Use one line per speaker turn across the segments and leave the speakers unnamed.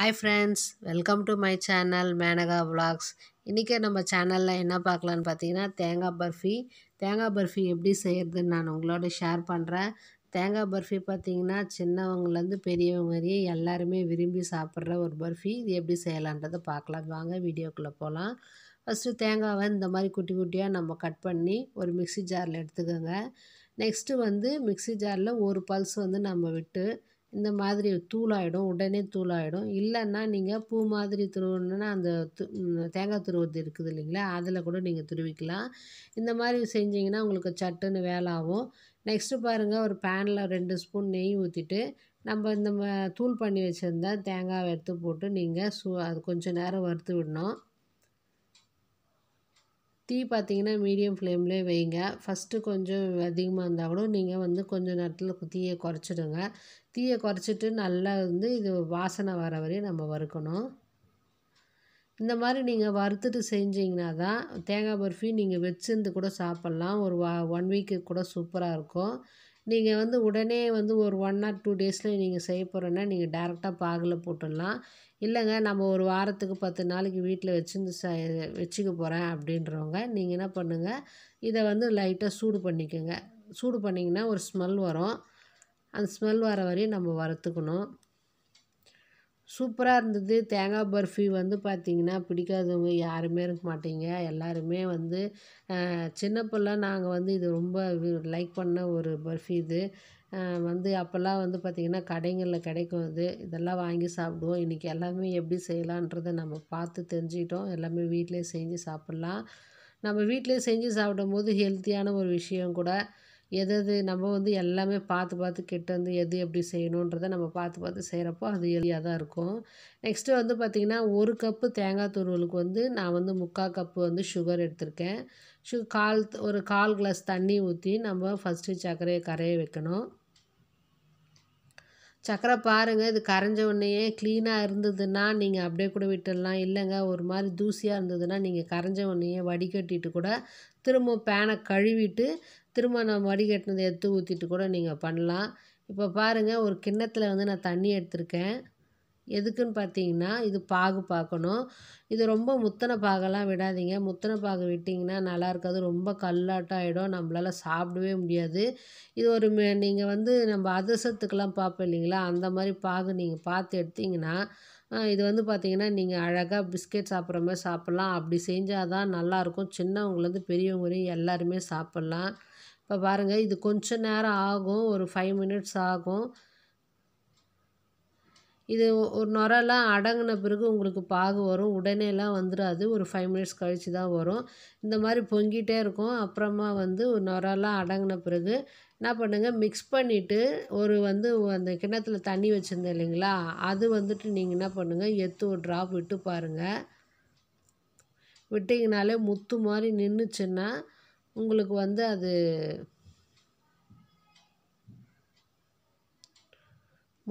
hi friends welcome to my channel Menaka vlogs இன்றைக்கி நம்ம சேனலில் என்ன பார்க்கலான்னு பார்த்தீங்கன்னா தேங்காய் பர்ஃபி தேங்காய் பர்ஃபி எப்படி செய்கிறதுன்னு நான் உங்களோட ஷேர் பண்ணுறேன் தேங்காய் பர்ஃபி பார்த்திங்கன்னா சின்னவங்கலேருந்து பெரியவங்க வரையே எல்லாருமே விரும்பி சாப்பிட்ற ஒரு பர்ஃபி இது எப்படி செய்யலான்றதை பார்க்கலாம் வாங்க வீடியோக்குள்ளே போகலாம் ஃபஸ்ட்டு தேங்காவை இந்த மாதிரி குட்டி குட்டியாக நம்ம கட் பண்ணி ஒரு மிக்சி ஜாரில் எடுத்துக்கோங்க நெக்ஸ்ட்டு வந்து மிக்சி ஜாரில் ஒரு பல்ஸ் வந்து நம்ம விட்டு இந்த மாதிரி தூளாயிடும் உடனே தூளாயிடும் இல்லைன்னா நீங்கள் பூ மாதிரி துருவணுன்னா அந்த து தேங்காய் துருவது இருக்குது இல்லைங்களா அதில் கூட நீங்கள் துருவிக்கலாம் இந்த மாதிரி செஞ்சிங்கன்னா உங்களுக்கு சட்டுன்னு வேலை ஆகும் நெக்ஸ்ட்டு பாருங்கள் ஒரு பேனில் ரெண்டு ஸ்பூன் நெய் ஊற்றிட்டு நம்ம இந்த தூள் பண்ணி வச்சுருந்தா தேங்காவை எடுத்து போட்டு நீங்கள் சு அது கொஞ்சம் நேரம் வறுத்து விடணும் தீ பார்த்தீங்கன்னா மீடியம் ஃப்ளேம்லே வைங்க ஃபஸ்ட்டு கொஞ்சம் அதிகமாக இருந்தால் கூட நீங்கள் வந்து கொஞ்சம் நேரத்தில் தீயை குறைச்சிடுங்க தீயை குறைச்சிட்டு நல்லா வந்து இது வாசனை வர வரையும் நம்ம வறுக்கணும் இந்த மாதிரி நீங்கள் வறுத்துட்டு செஞ்சிங்கன்னா தான் தேங்காய் பர்ஃபி நீங்கள் வச்சுருந்து கூட சாப்பிட்லாம் ஒரு வா ஒன் வீக்கு கூட சூப்பராக இருக்கும் நீங்கள் வந்து உடனே வந்து ஒரு ஒன் ஆர் டூ டேஸில் நீங்கள் செய்ய போகிறோன்னா நீங்கள் டேரெக்டாக பாகில் போட்டுடலாம் இல்லைங்க நம்ம ஒரு வாரத்துக்கு பத்து நாளைக்கு வீட்டில் வச்சுருந்து ச வச்சுக்க போகிறேன் அப்படின்றவங்க நீங்கள் என்ன பண்ணுங்கள் இதை வந்து லைட்டாக சூடு பண்ணிக்கோங்க சூடு பண்ணிங்கன்னா ஒரு ஸ்மெல் வரும் அந்த ஸ்மெல் வர வரையும் நம்ம வறுத்துக்கணும் சூப்பராக இருந்தது தேங்காய் பர்ஃபி வந்து பார்த்திங்கன்னா பிடிக்காதவங்க யாருமே இருக்க மாட்டீங்க எல்லாருமே வந்து சின்ன பிள்ளை நாங்கள் வந்து இது ரொம்ப லைக் பண்ண ஒரு பர்ஃபி இது வந்து அப்போல்லாம் வந்து பார்த்திங்கன்னா கடைங்களில் கிடைக்கும் இது இதெல்லாம் வாங்கி சாப்பிடுவோம் இன்றைக்கி எல்லாமே எப்படி செய்யலான்றதை நம்ம பார்த்து தெரிஞ்சுக்கிட்டோம் எல்லாமே வீட்டிலே செஞ்சு சாப்பிட்லாம் நம்ம வீட்டிலே செஞ்சு சாப்பிடும் போது ஹெல்த்தியான ஒரு விஷயம் கூட எது எது நம்ம வந்து எல்லாமே பார்த்து பார்த்து கிட்ட வந்து எது எப்படி செய்யணுன்றதை நம்ம பார்த்து பார்த்து செய்கிறப்போ அது எளியாக தான் இருக்கும் நெக்ஸ்ட்டு வந்து பார்த்திங்கன்னா ஒரு கப்பு தேங்காய் துருவலுக்கு வந்து நான் வந்து முக்கால் கப்பு வந்து சுகர் எடுத்திருக்கேன் சு கால் ஒரு கால் கிளாஸ் தண்ணி ஊற்றி நம்ம ஃபஸ்ட்டு சர்க்கரையை கரைய வைக்கணும் சக்கரை பாருங்கள் இது கரைஞ்ச உடனேயே க்ளீனாக இருந்ததுன்னா நீங்கள் அப்படியே கூட விட்டுடலாம் இல்லைங்க ஒரு மாதிரி தூசியாக இருந்ததுன்னா நீங்கள் கரைஞ்ச உடனேயே வடிகட்டிட்டு கூட திரும்ப பேனை கழுவிட்டு திரும்ப நான் வடிகட்டினதை எடுத்து ஊற்றிட்டு கூட நீங்கள் பண்ணலாம் இப்போ பாருங்கள் ஒரு கிண்ணத்தில் வந்து நான் தண்ணி எடுத்திருக்கேன் எதுக்குன்னு பார்த்தீங்கன்னா இது பாகு பார்க்கணும் இது ரொம்ப முத்தனை பாகெல்லாம் விடாதீங்க முத்தனை பாகு விட்டிங்கன்னா நல்லா இருக்காது ரொம்ப கல்லாட்டம் ஆகிடும் நம்மளால் சாப்பிடவே முடியாது இது ஒரு நீங்கள் வந்து நம்ம அதிர்சத்துக்கெல்லாம் பார்ப்போம் இல்லைங்களா அந்த மாதிரி பாகு நீங்கள் பார்த்து எடுத்திங்கன்னா இது வந்து பார்த்தீங்கன்னா நீங்கள் அழகாக பிஸ்கெட் சாப்பிட்ற மாதிரி சாப்பிட்லாம் அப்படி செஞ்சால் தான் நல்லாயிருக்கும் சின்னவங்கலேருந்து பெரியவங்க வரையும் எல்லாருமே சாப்பிட்லாம் இப்போ பாருங்கள் இது கொஞ்சம் நேரம் ஆகும் ஒரு ஃபைவ் மினிட்ஸ் ஆகும் இது ஒரு நுரைலாம் அடங்கின பிறகு உங்களுக்கு பாகு வரும் உடனேலாம் வந்துடாது ஒரு ஃபைவ் மினிட்ஸ் கழித்து தான் வரும் இந்த மாதிரி பொங்கிட்டே இருக்கும் அப்புறமா வந்து ஒரு நுரைலாம் அடங்கின பிறகு என்ன பண்ணுங்கள் மிக்ஸ் பண்ணிவிட்டு ஒரு வந்து அந்த கிணத்துல தண்ணி வச்சுருந்தேன் இல்லைங்களா அது வந்துட்டு நீங்கள் என்ன பண்ணுங்கள் எத்து ஒரு ட்ராப் விட்டு பாருங்கள் விட்டிங்கனாலே முத்து மாதிரி நின்றுச்சுன்னா உங்களுக்கு வந்து அது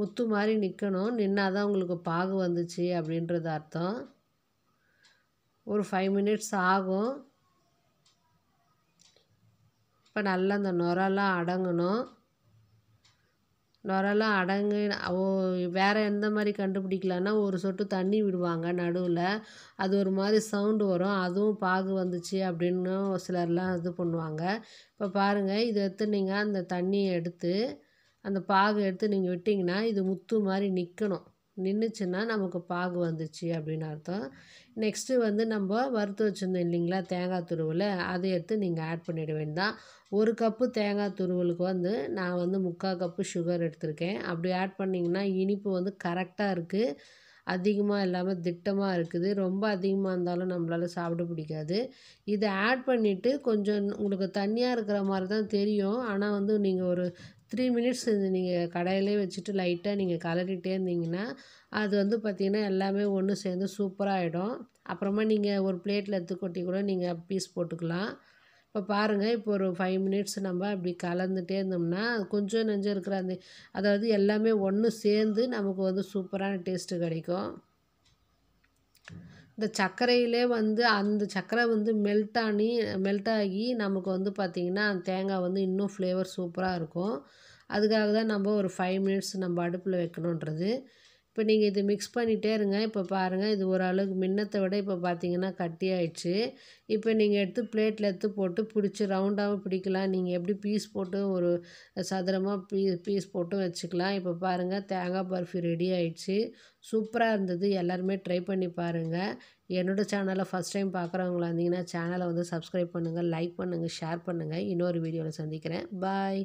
முத்து மாதிரி நிற்கணும் நின்னால் தான் உங்களுக்கு பாகு வந்துச்சு அப்படின்றது அர்த்தம் ஒரு ஃபைவ் மினிட்ஸ் ஆகும் இப்போ நல்லா அந்த நுரெல்லாம் அடங்கணும் நுரெல்லாம் அடங்கு வேறு எந்த மாதிரி கண்டுபிடிக்கலான்னா ஒரு சொட்டு தண்ணி விடுவாங்க நடுவில் அது ஒரு மாதிரி சவுண்டு வரும் அதுவும் பாகு வந்துச்சு அப்படின்னு சிலர்லாம் இது பண்ணுவாங்க இப்போ பாருங்கள் இதை எடுத்து நீங்கள் அந்த தண்ணியை எடுத்து அந்த பாகு எடுத்து நீங்கள் விட்டிங்கன்னா இது முத்து மாதிரி நிற்கணும் நின்றுச்சுன்னா நமக்கு பாகு வந்துச்சு அப்படின்னு அர்த்தம் நெக்ஸ்ட்டு வந்து நம்ம வறுத்து வச்சுருந்தோம் இல்லைங்களா தேங்காய் துருவல் அதை எடுத்து நீங்கள் ஆட் பண்ணிட வேண்டாம் ஒரு கப்பு தேங்காய் துருவலுக்கு வந்து நான் வந்து முக்கால் கப்பு சுகர் எடுத்திருக்கேன் அப்படி ஆட் பண்ணிங்கன்னா இனிப்பு வந்து கரெக்டாக இருக்குது அதிகமாக இல்லாமல் திட்டமாக இருக்குது ரொம்ப அதிகமாக இருந்தாலும் நம்மளால் சாப்பிட பிடிக்காது இதை ஆட் பண்ணிவிட்டு கொஞ்சம் உங்களுக்கு தண்ணியாக இருக்கிற மாதிரி தான் தெரியும் ஆனால் வந்து நீங்கள் ஒரு த்ரீ மினிட்ஸ் இது நீங்கள் கடையிலே வச்சுட்டு லைட்டாக நீங்கள் கலரிட்டே இருந்தீங்கன்னா அது வந்து பார்த்திங்கன்னா எல்லாமே ஒன்று சேர்ந்து சூப்பராக ஆகிடும் அப்புறமா நீங்கள் ஒரு பிளேட்டில் எடுத்து கொட்டி கூட நீங்கள் பீஸ் போட்டுக்கலாம் இப்போ பாருங்கள் இப்போ ஒரு ஃபைவ் மினிட்ஸ் நம்ம அப்படி கலந்துகிட்டே இருந்தோம்னா கொஞ்சம் நெஞ்சம் இருக்கிற அந்த அதாவது எல்லாமே ஒன்று சேர்ந்து நமக்கு வந்து சூப்பரான டேஸ்ட்டு கிடைக்கும் இந்த சர்க்கரையிலே வந்து அந்த சர்க்கரை வந்து மெல்ட் ஆனி மெல்ட் ஆகி நமக்கு வந்து பார்த்திங்கன்னா அந்த தேங்காய் வந்து இன்னும் ஃப்ளேவர் சூப்பராக இருக்கும் அதுக்காக தான் நம்ம ஒரு ஃபைவ் மினிட்ஸ் நம்ம அடுப்பில் வைக்கணுன்றது இப்போ நீங்கள் இது மிக்ஸ் பண்ணிகிட்டே இருங்க இப்போ பாருங்கள் இது ஒரு அளவுக்கு விட இப்போ பார்த்தீங்கன்னா கட்டி ஆயிடுச்சு இப்போ நீங்கள் எடுத்து பிளேட்டில் எடுத்து போட்டு பிடிச்சி ரவுண்டாகவும் பிடிக்கலாம் நீங்கள் எப்படி பீஸ் போட்டு ஒரு சதுரமாக பீ பீஸ் போட்டும் வச்சுக்கலாம் இப்போ பாருங்கள் தேங்காய் பர்ஃபி ரெடி ஆயிடுச்சு சூப்பராக இருந்தது எல்லாருமே ட்ரை பண்ணி பாருங்கள் என்னோடய சேனலை ஃபஸ்ட் டைம் பார்க்குறவங்களா இருந்தீங்கன்னா சேனலை வந்து சப்ஸ்கிரைப் பண்ணுங்கள் லைக் பண்ணுங்கள் ஷேர் பண்ணுங்கள் இன்னொரு வீடியோவில் சந்திக்கிறேன் பாய்